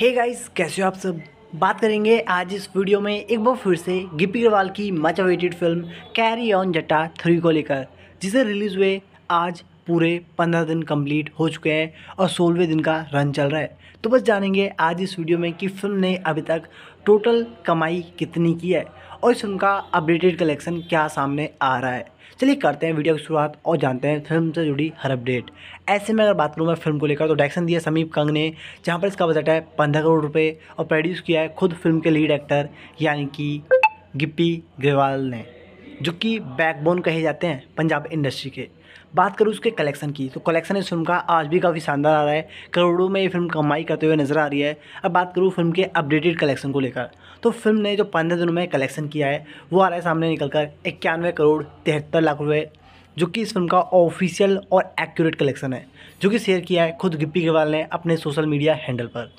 हे hey guys कैसे हो आप सब बात करेंगे आज इस वीडियो में एक बार फिर से गिपी अग्रवाल की much awaited film Carry On Jatta three को लेकर जिसे रिलीज़ हुए आज पूरे पंद्रह दिन कंप्लीट हो चुके हैं और सोलहवें दिन का रन चल रहा है तो बस जानेंगे आज इस वीडियो में कि फिल्म ने अभी तक टोटल कमाई कितनी की है और इस फिल्म का अपडेटेड कलेक्शन क्या सामने आ रहा है चलिए करते हैं वीडियो की शुरुआत और जानते हैं फिल्म से जुड़ी हर अपडेट ऐसे में अगर बात करूँ मैं फिल्म को लेकर तो डायरेक्शन दिया समीप कंग ने जहाँ पर इसका बजट है पंद्रह करोड़ रुपये और प्रोड्यूस किया है खुद फिल्म के लीड एक्टर यानी कि गिप्पी ग्रेवाल ने जो कि बैकबोन कहे जाते हैं पंजाब इंडस्ट्री के बात करूँ उसके कलेक्शन की तो कलेक्शन इस फिल्म का आज भी काफ़ी शानदार आ रहा है करोड़ों में ये फिल्म कमाई करते हुए नज़र आ रही है अब बात करूँ फिल्म के अपडेटेड कलेक्शन को लेकर तो फिल्म ने जो पंद्रह दिनों में कलेक्शन किया है वो आ रहा है सामने निकल कर इक्यानवे करोड़ तिहत्तर लाख रुपये जो कि इस फिल्म का ऑफिशियल और एक्यूरेट कलेक्शन है जो कि शेयर किया है खुद गिप्पी ग्रेवाल ने अपने सोशल मीडिया हैंडल पर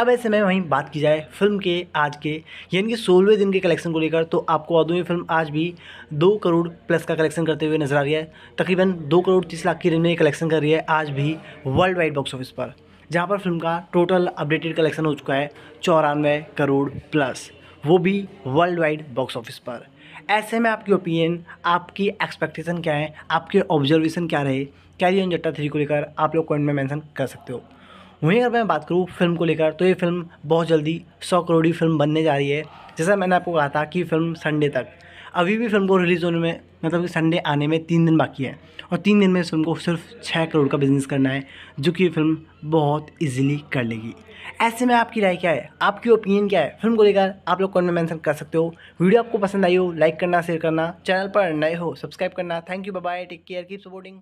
अब ऐसे में वहीं बात की जाए फिल्म के आज के यानी कि सोलहवें दिन के कलेक्शन को लेकर तो आपको बता दूँ ये फिल्म आज भी दो करोड़ प्लस का कलेक्शन करते हुए नजर आ रही है तकरीबन दो करोड़ तीस लाख की रेंज में कलेक्शन कर रही है आज भी वर्ल्ड वाइड बॉक्स ऑफिस पर जहाँ पर फिल्म का टोटल अपडेटेड कलेक्शन हो चुका है चौरानवे करोड़ प्लस वो भी वर्ल्ड वाइड बॉक्स ऑफिस पर ऐसे में आपकी ओपिनियन आपकी एक्सपेक्टेशन क्या है आपके ऑब्जर्वेशन क्या रहे कैरियन जट्टा थ्री को लेकर आप लोग कमेंट में मेंशन कर सकते हो वहीं अगर मैं बात करूँ फिल्म को लेकर तो ये फिल्म बहुत जल्दी सौ करोड़ी फिल्म बनने जा रही है जैसा मैंने आपको कहा था कि फिल्म संडे तक अभी भी फिल्म को रिलीज़ होने में मतलब कि संडे आने में तीन दिन बाकी है और तीन दिन में इस फिल्म को सिर्फ छः करोड़ का बिजनेस करना है जो कि ये फिल्म बहुत इजीली कर लेगी ऐसे में आपकी राय क्या है आपकी ओपिनियन क्या है फिल्म को लेकर आप लोग कमेंट में मैंसन कर सकते हो वीडियो आपको पसंद आई हो लाइक करना शेयर करना चैनल पर नए हो सब्सक्राइब करना thank you bye take care keep supporting